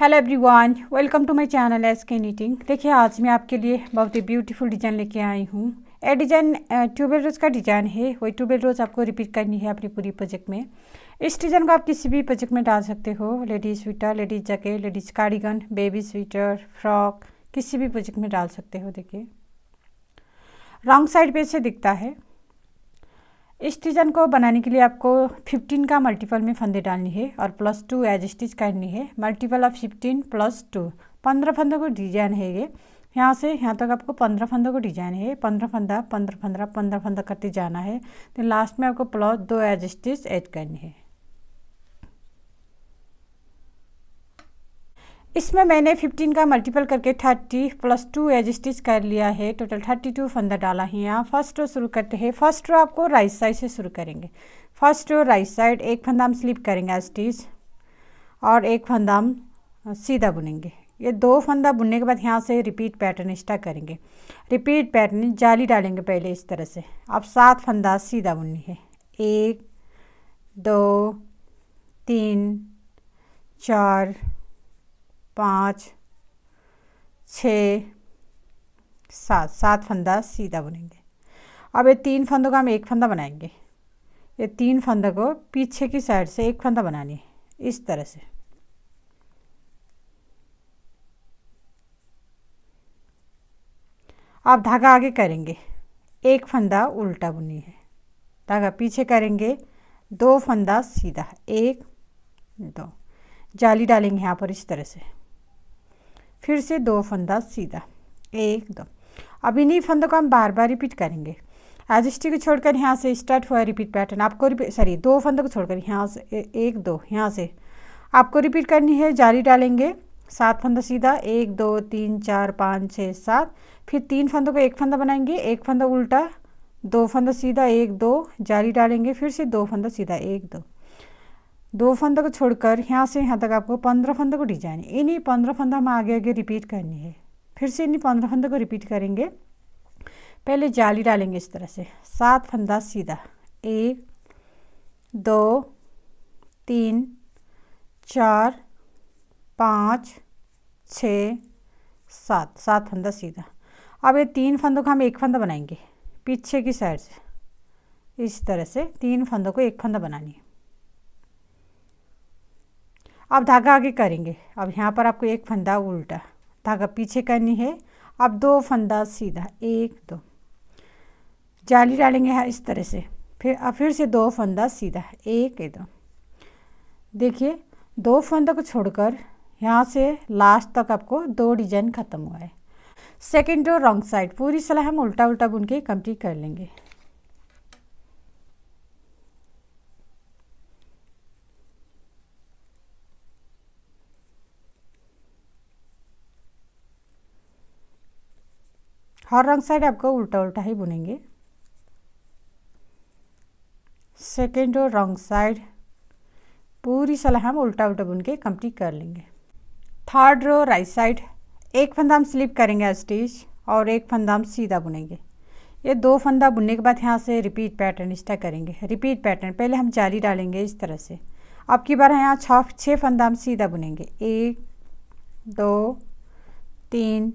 hello everyone welcome to my channel S K knitting देखिए आज मैं आपके लिए बहुत ही ब्यूटीफुल डिज़ाइन लेके आई हूँ ए डिज़ाइन ट्यूबेल रोज़ का डिज़ाइन है वही ट्यूबेल रोज़ आपको रिपीट करनी है अपनी पूरी प्रोजेक्ट में इस डिज़ाइन को आप किसी भी प्रोजेक्ट में डाल सकते हो ladies sweater ladies jacket ladies cardigan baby sweater frock किसी भी प्रोजेक्ट में डाल सकते हो देखिए रॉन्ग साइड पे से दिखता है स्टिचन को बनाने के लिए आपको 15 का मल्टीपल में फंदे डालनी है और प्लस टू एज स्टिच करनी है मल्टीपल ऑफ 15 प्लस टू पंद्रह फंदों को डिजाइन है ये यहाँ से यहाँ तक आपको पंद्रह फंदों को डिजाइन है पंद्रह फंदा पंद्रह फंदा पंद्रह फंदा करते जाना है तो लास्ट में आपको प्लस दो एज स्टिच ऐड करनी है इसमें मैंने 15 का मल्टीपल करके 30 प्लस टू एज स्टिच कर लिया है टोटल 32 टू फंदा डाला है यहाँ फर्स्ट रो शुरू करते हैं फर्स्ट रो आपको राइट साइड से शुरू करेंगे फर्स्ट रो राइट साइड एक फंदा हम स्लिप करेंगे स्टिच और एक फंदा हम सीधा बुनेंगे ये दो फंदा बुनने के बाद यहाँ से रिपीट पैटर्न स्टार्ट करेंगे रिपीट पैटर्न जाली डालेंगे पहले इस तरह से अब सात फंदा सीधा बुननी है एक दो तीन चार पाँच छ सात सात फंदा सीधा बुनेंगे अब ये तीन फंदों का हम एक फंदा बनाएंगे ये तीन फंदों को पीछे की साइड से एक फंदा बनानी है इस तरह से आप धागा आगे करेंगे एक फंदा उल्टा बुनी है धागा पीछे करेंगे दो फंदा सीधा एक दो जाली डालेंगे यहाँ पर इस तरह से फिर से दो फंदा सीधा एक दो अब इन्हीं फंदों को हम बार बार रिपीट करेंगे एजिस्टी को छोड़कर यहाँ से स्टार्ट हुआ रिपीट पैटर्न आपको रिपीट सॉरी दो फंदों को छोड़कर यहाँ से एक दो यहाँ से आपको रिपीट करनी है जाली डालेंगे सात फंदा सीधा एक दो तीन चार पाँच छः सात फिर तीन फंदों को एक फंदा बनाएंगे एक फंदा उल्टा दो फंदा सीधा एक दो जाली डालेंगे फिर से दो फंदा सीधा एक दो दो फंदों को छोड़कर यहाँ से यहाँ तक आपको पंद्रह फंदों को डिजाइन इन्हीं पंद्रह फंदा हम आगे आगे रिपीट करनी है फिर से इन्हीं पंद्रह फंदों को रिपीट करेंगे पहले जाली डालेंगे इस तरह से सात फंदा सीधा एक दो तीन चार पाँच छ सात सात फंदा सीधा अब ये तीन फंदों का हम एक फंदा बनाएंगे पीछे की साइड से इस तरह से तीन फंदों को एक फंदा बनानी है अब धागा आगे करेंगे अब यहाँ पर आपको एक फंदा उल्टा धागा पीछे करनी है अब दो फंदा सीधा एक दो जाली डालेंगे हाँ इस तरह से फिर अब फिर से दो फंदा सीधा एक दो देखिए दो फंदा को छोड़कर यहाँ से लास्ट तक आपको दो डिजाइन ख़त्म हुआ है सेकेंड रो रॉन्ग साइड पूरी सलाह हम उल्टा उल्टा बुन के कंप्लीट कर लेंगे हर रंग साइड आपको उल्टा उल्टा ही बुनेंगे सेकेंड और रंग साइड पूरी सलाह हम उल्टा उल्टा बुन के कंप्लीट कर लेंगे थर्ड रो राइट साइड एक फंदा हम स्लिप करेंगे स्टिच और एक फंदा हम सीधा बुनेंगे ये दो फंदा बुनने के बाद यहाँ से रिपीट पैटर्न इस तरह करेंगे रिपीट पैटर्न पहले हम जाली डालेंगे इस तरह से अब की बार यहाँ छः छः फंदा हम सीधा बुनेंगे एक दो तीन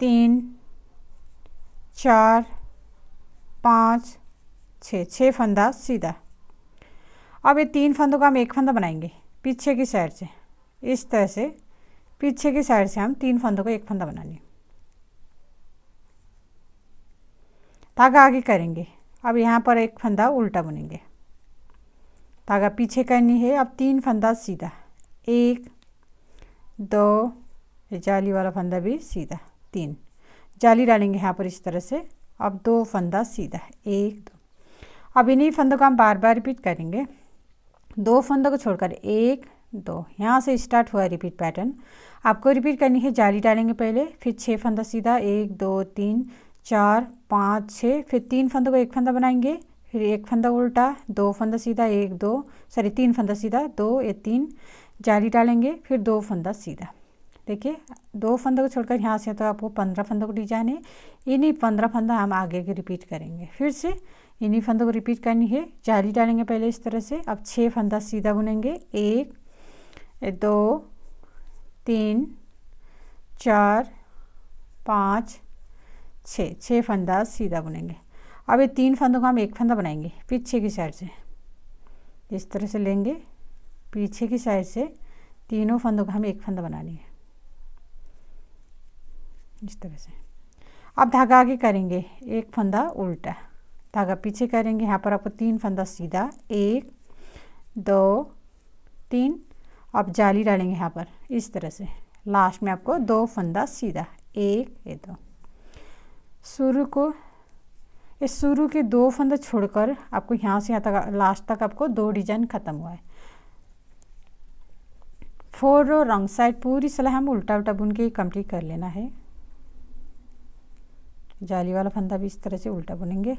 तीन चार पाँच छः छः फंदा सीधा अब ये तीन फंदों का हम एक फंदा बनाएंगे पीछे की साइड से इस तरह से पीछे की साइड से हम तीन फंदों का एक फंदा बनाएंगे धागा आगे करेंगे अब यहाँ पर एक फंदा उल्टा बुनेंगे धागा पीछे करनी है अब तीन फंदा सीधा एक दो जाली वाला फंदा भी सीधा तीन जाली डालेंगे यहाँ पर इस तरह से अब दो फंदा सीधा है एक दो अब इन्हीं फंदों का हम बार बार रिपीट करेंगे दो फंदों को छोड़कर एक दो यहाँ से स्टार्ट हुआ रिपीट पैटर्न आपको रिपीट करनी है जाली डालेंगे पहले फिर छः फंदा सीधा एक दो तीन चार पाँच छः फिर तीन फंदों को एक फंदा बनाएंगे फिर एक फंदा उल्टा दो फंदा सीधा एक दो सॉरी तीन फंदा सीधा दो या तीन जाली डालेंगे फिर दो फंदा सीधा देखिए दो फंदों को छोड़कर यहाँ से तो आपको पंद्रह फंदों को डिजाइन है इन्हीं पंद्रह फंदा हम आगे के रिपीट करेंगे फिर से इन्हीं फंदों को रिपीट करनी है जाली डालेंगे पहले इस तरह से अब छः फंदा सीधा बुनेंगे एक दो तीन चार पाँच छ छः फंदा सीधा बुनेंगे अब ये तीन फंदों का हम एक फंदा बनाएंगे पीछे की साइड से इस तरह से लेंगे पीछे की साइड से तीनों फंदों का हम एक फंदा बनानी है इस तरह से आप धागा आगे करेंगे एक फंदा उल्टा धागा पीछे करेंगे यहाँ पर आपको तीन फंदा सीधा एक दो तीन आप जाली डालेंगे यहाँ पर इस तरह से लास्ट में आपको दो फंदा सीधा एक ये दो शुरू को इस शुरू के दो फंदा छोड़कर आपको यहाँ से यहाँ तक लास्ट तक आपको दो डिजाइन ख़त्म हुआ है फोर रो रॉन्ग साइड पूरी सलाह हम उल्टा उल्टा बुन के कंप्लीट कर लेना है जाली वाला फंदा भी इस तरह से उल्टा बुनेंगे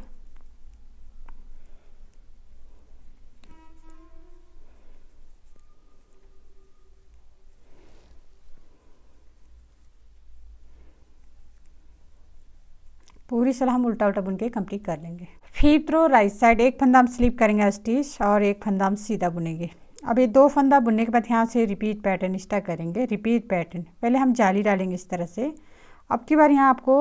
पूरी सलाह हम उल्टा उल्टा बुन के कंप्लीट कर लेंगे फिर थ्रो राइट साइड एक फंदा हम स्लिप करेंगे स्टिच और एक फंदा हम सीधा बुनेंगे अब ये दो फंदा बुनने के बाद यहाँ से रिपीट पैटर्न स्टार्ट करेंगे रिपीट पैटर्न पहले हम जाली डालेंगे इस तरह से अब की बार यहाँ आपको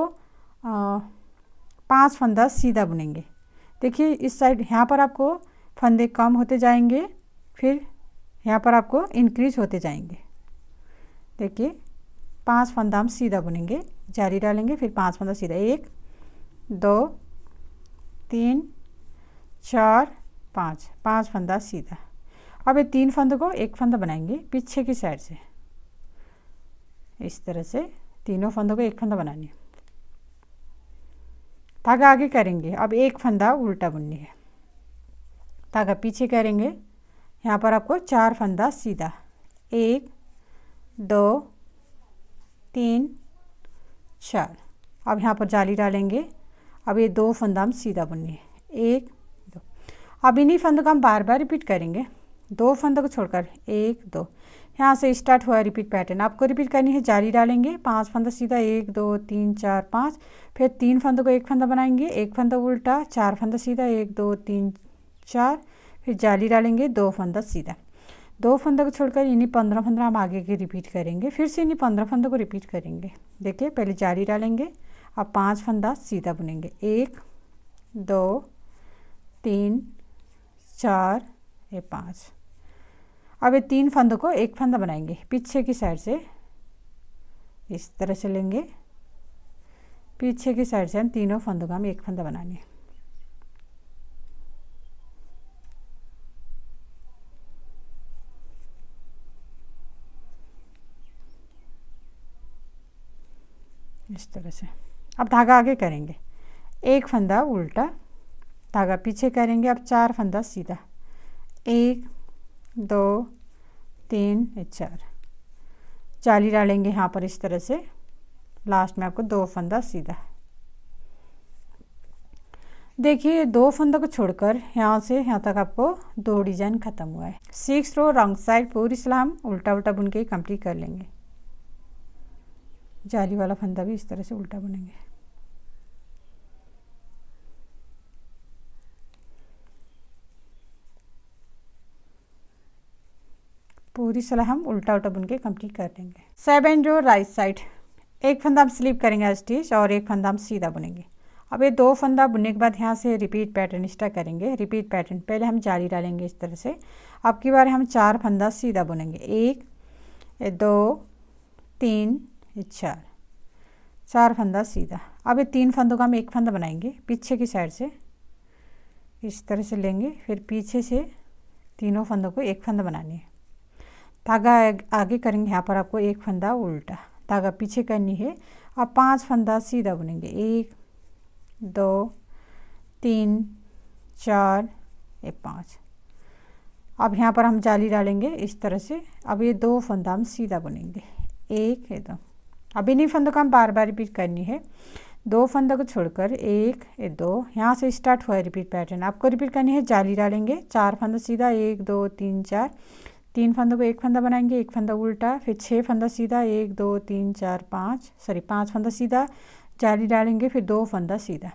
पाँच फंदा सीधा बुनेंगे देखिए इस साइड यहाँ पर आपको फंदे कम होते जाएंगे फिर यहाँ पर आपको इंक्रीज होते जाएंगे देखिए पांच फंदा हम सीधा बुनेंगे जारी डालेंगे फिर पांच फंदा सीधा एक दो तीन चार पाँच पाँच फंदा सीधा अब ये तीन फंदों को एक फंदा बनाएंगे पीछे की साइड से इस तरह से तीनों फंदों को एक फंदा बनानी धागा आगे करेंगे अब एक फंदा उल्टा बुननी है धागा पीछे करेंगे यहाँ पर आपको चार फंदा सीधा एक दो तीन चार अब यहाँ पर जाली डालेंगे अब ये दो फंदा हम सीधा बुननी है एक दो अब इन्हीं फंदों का हम बार बार रिपीट करेंगे दो फंदों को छोड़कर एक दो यहाँ से स्टार्ट हुआ रिपीट पैटर्न आपको रिपीट करनी है जारी डालेंगे पांच फंदा सीधा एक दो तीन चार पाँच फिर तीन फंदों को एक फंदा बनाएंगे एक फंदा उल्टा चार फंदा सीधा एक दो तीन चार फिर जाली डालेंगे दो फंदा सीधा दो फंदों को छोड़कर इन्हीं पंद्रह फंदा हम आगे के रिपीट करेंगे फिर से इन्हीं पंद्रह फंदों को रिपीट करेंगे देखिए पहले जाली डालेंगे अब पांच फंदा सीधा बुनेंगे एक दो तीन चार ये पाँच अब ये तीन फंदों को एक फंदा बनाएंगे पीछे की साइड से इस तरह से लेंगे पीछे की साइड से हम तीनों फंदों का हम एक फंदा बनाएंगे इस तरह से अब धागा आगे करेंगे एक फंदा उल्टा धागा पीछे करेंगे अब चार फंदा सीधा एक दो तीन चार चार डालेंगे यहाँ पर इस तरह से लास्ट में आपको दो फंदा सीधा देखिए दो फंदों को छोड़कर यहाँ से यहाँ तक आपको दो डिजाइन खत्म हुआ है सिक्स रो रॉन्ग साइड पूरी सलाम उल्टा उल्टा बुन के कंप्लीट कर लेंगे जाली वाला फंदा भी इस तरह से उल्टा बुनेंगे पूरी सलाह हम उल्टा उल्टा बुन के कंप्लीट कर देंगे सेवन जो राइट साइड एक फंदा हम स्लीप करेंगे स्टिच और एक फंदा हम सीधा बुनेंगे अब ये दो फंदा बुनने के बाद यहाँ से रिपीट पैटर्न स्टा करेंगे रिपीट पैटर्न पहले हम जाली डालेंगे इस तरह से अब की बार हम चार फंदा सीधा बुनेंगे एक दो तीन चार चार फंदा सीधा अब ये तीन फंदों का हम एक फंदा बनाएंगे पीछे की साइड से इस तरह से लेंगे फिर पीछे से तीनों फंदों को एक फंदा बनानी है धागा आगे करेंगे यहाँ पर आपको एक फंदा उल्टा धागा पीछे करनी है और पांच फंदा सीधा बुनेंगे एक दो तीन चार एक पाँच अब यहाँ पर हम जाली डालेंगे इस तरह से अब ये दो फंदा हम सीधा बुनेंगे एक ये दो अब इन्हीं फंदों का हम बार बार रिपीट करनी है दो फंदों को छोड़कर एक ये दो यहाँ से स्टार्ट हुआ है रिपीट पैटर्न आपको रिपीट करनी है जाली डालेंगे चार फंदा सीधा एक दो तीन चार तीन फंदों को एक फंदा बनाएंगे एक फंदा उल्टा फिर छः फंदा सीधा एक दो तीन चार पाँच सॉरी पाँच फंदा सीधा जाली डालेंगे फिर दो फंदा सीधा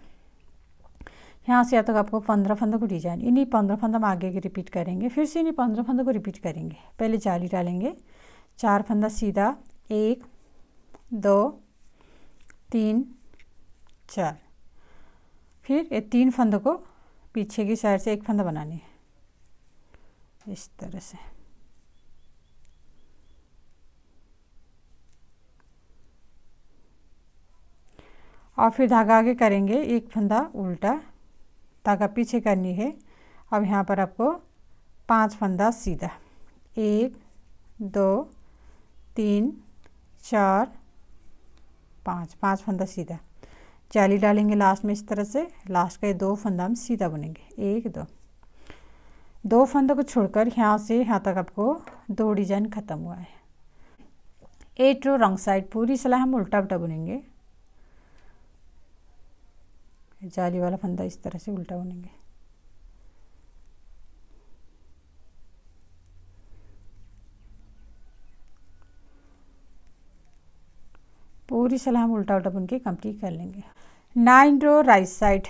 यहाँ से तक आपको पंद्रह फंदों को डिजाइन इन्हीं पंद्रह फंदा हम आगे के रिपीट करेंगे फिर से इन्हीं पंद्रह फंदों को रिपीट करेंगे पहले जाली डालेंगे चार फंदा सीधा एक दो तीन चार फिर ये तीन फंदों को पीछे की साइड से एक फंदा बनानी है इस तरह से और फिर धागा आगे करेंगे एक फंदा उल्टा धागा पीछे करनी है अब यहाँ पर आपको पांच फंदा सीधा एक दो तीन चार पाँच पाँच फंदा सीधा जाली डालेंगे लास्ट में इस तरह से लास्ट का ये दो फंदा हम सीधा बुनेंगे एक दो दो फंदों को छोड़कर यहाँ से यहाँ तक आपको दो डिजाइन ख़त्म हुआ है एट रो रॉन्ग साइड पूरी सलाह हम उल्टा उल्टा बुनेंगे जाली वाला फंदा इस तरह से उल्टा बुनेंगे पूरी सलाह हम उल्टा उल्टा बुन के कंप्लीट कर लेंगे नाइन रो राइट साइड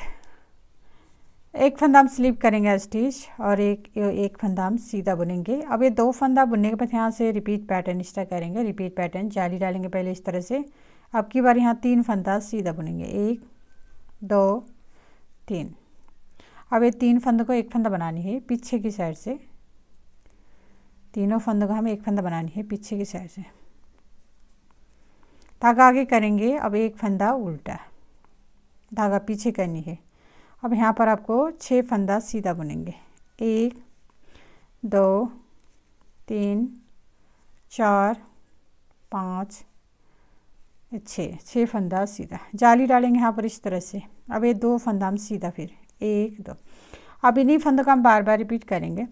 एक फंदा हम स्लीप करेंगे स्टिच और एक एक फंदा हम सीधा बुनेंगे अब ये दो फंदा बुनने के बाद यहाँ से रिपीट पैटर्न इस तरह करेंगे रिपीट पैटर्न जाली डालेंगे पहले इस तरह से अब की बार यहाँ तीन फंदा सीधा बुनेंगे एक दो तीन अब ये तीन फंद को एक फंदा बनानी है पीछे की साइड से तीनों फंद को हमें एक फंदा बनानी है पीछे की साइड से धागा आगे करेंगे अब एक फंदा उल्टा धागा पीछे करनी है अब यहाँ पर आपको छः फंदा सीधा बुनेंगे एक दो तीन चार पाँच छः छः फंदा सीधा जाली डालेंगे यहाँ पर इस तरह से अब ये दो फंदा हम सीधा फिर एक दो अब इन्हीं फंदों का हम बार बार रिपीट करेंगे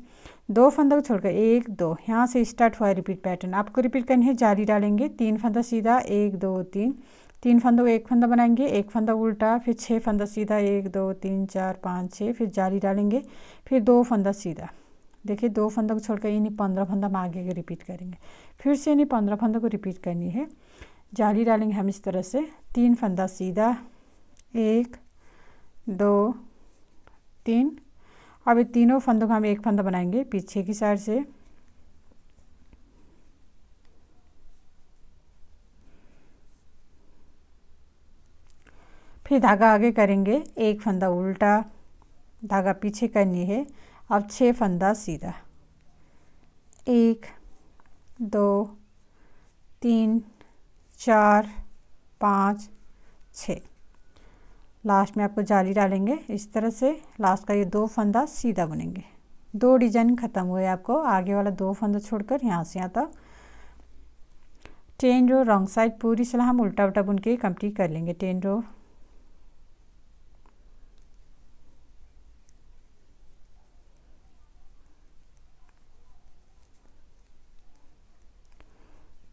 दो फंदों को छोड़कर एक दो यहाँ से स्टार्ट हुआ रिपीट पैटर्न आपको रिपीट करनी है जाली डालेंगे तीन फंदा सीधा एक दो तीन तीन फंदों को एक फंदा बनाएंगे एक फंदा उल्टा फिर छः फंदा सीधा एक दो तीन चार पाँच छः फिर जाली डालेंगे फिर दो फंदा सीधा देखिए दो फंदों को छोड़कर इन्हीं पंद्रह फंदा हम आगे के रिपीट करेंगे फिर से इन्हीं पंद्रह फंदों को रिपीट करनी है जाली डालेंगे हम इस तरह से तीन फंदा सीधा एक दो तीन अब ये तीनों फंदों का हम एक फंदा बनाएंगे पीछे की साइड से फिर धागा आगे करेंगे एक फंदा उल्टा धागा पीछे करनी है अब छः फंदा सीधा एक दो तीन चार पाँच छ लास्ट में आपको जाली डालेंगे इस तरह से लास्ट का ये दो फंदा सीधा बुनेंगे दो डिजाइन ख़त्म हुए आपको आगे वाला दो फंदा छोड़कर यहाँ से यहाँ तक टेन रो रॉन्ग साइड पूरी सलाह हम उल्टा उल्टा बुन के कंप्लीट कर लेंगे टेन रो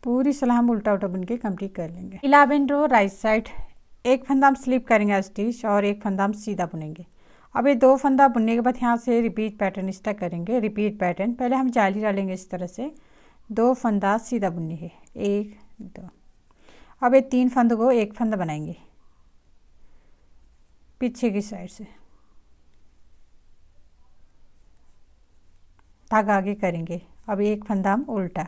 पूरी सलाह हम उल्टा उल्टा बुन के कम्प्लीट कर लेंगे इलेवन रो राइट साइड एक फंदा हम स्लिप करेंगे स्टिच और एक फंदा हम सीधा बुनेंगे अब ये दो फंदा बुनने के बाद यहाँ से रिपीट पैटर्न तरह करेंगे रिपीट पैटर्न पहले हम जाली डालेंगे इस तरह से दो फंदा सीधा बुननी है एक दो अब ये तीन फंदों को एक फंदा बनाएंगे पीछे की साइड से धागा आगे करेंगे अब एक फंदा हम उल्टा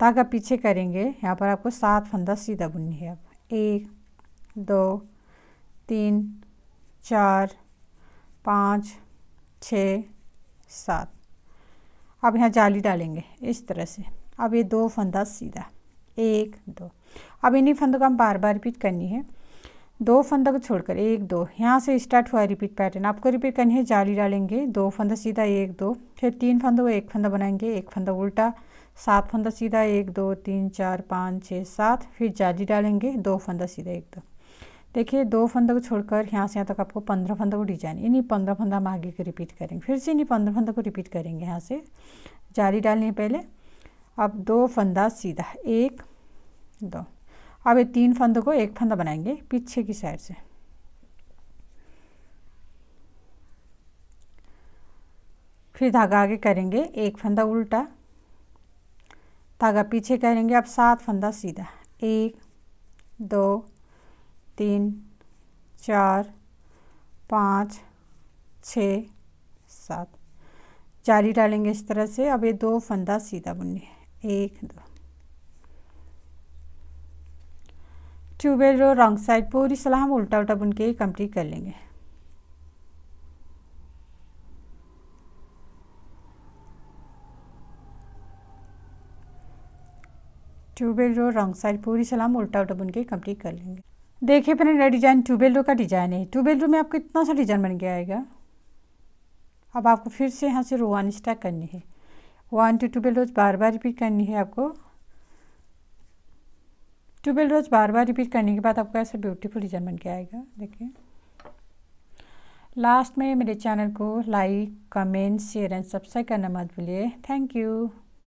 तागा पीछे करेंगे यहाँ पर आपको सात फंदा सीधा बुननी है अब एक दो तीन चार पाँच छ सात अब यहाँ जाली डालेंगे इस तरह से अब ये दो फंदा सीधा एक दो अब इन्हीं फंदों को हम बार बार रिपीट करनी है दो फंदा को छोड़कर एक दो यहाँ से स्टार्ट हुआ रिपीट पैटर्न आपको रिपीट करनी है जाली डालेंगे दो फंदा सीधा एक दो फिर तीन फंदों को एक फंदा बनाएंगे एक फंदा उल्टा सात फंदा सीधा एक दो तीन चार पाँच छः सात फिर जाली डालेंगे दो फंदा सीधा एक दो देखिए दो फंदा को छोड़कर यहाँ से यहाँ तक आपको पंद्रह फंदा को डिजाइन इन्हीं पंद्रह फंदा हम आगे के रिपीट करेंगे फिर से इन्हीं पंद्रह फंदा को रिपीट करेंगे यहाँ से जाली डालने पहले अब दो फंदा सीधा एक दो अब ये तीन फंदों को एक फंदा बनाएंगे पीछे की साइड से फिर धागा आगे करेंगे एक फंदा उल्टा धागा पीछे करेंगे अब सात फंदा सीधा एक दो तीन चार पाँच छ सात जारी डालेंगे इस तरह से अब ये दो फंदा सीधा बुनिए एक दो ट्यूबेल रो रॉन्ग साइड पूरी सलाह हम उल्टा उल्टा बुन के कंप्लीट कर लेंगे ट्यूबेल रो रॉन्ग साइड पूरी सलाम उल्टा उल्टा बुन के कम्प्लीट कर लेंगे देखिए अपने नया डिज़ाइन ट्यूबेल रो का डिज़ाइन है ट्यूबेल रो में आपको इतना सा डिज़ाइन बन गया आएगा अब आपको फिर से यहाँ से रो वन स्टार्ट करनी है वन टू ट्यूबेल रोज बार बार रिपीट करनी है आपको ट्यूबेल रोज बार बार रिपीट करने के बाद आपको ऐसा ब्यूटीफुल डिज़ाइन बन के आएगा देखिए लास्ट में मेरे चैनल को like comment share and subscribe करना मत भूलिए थैंक यू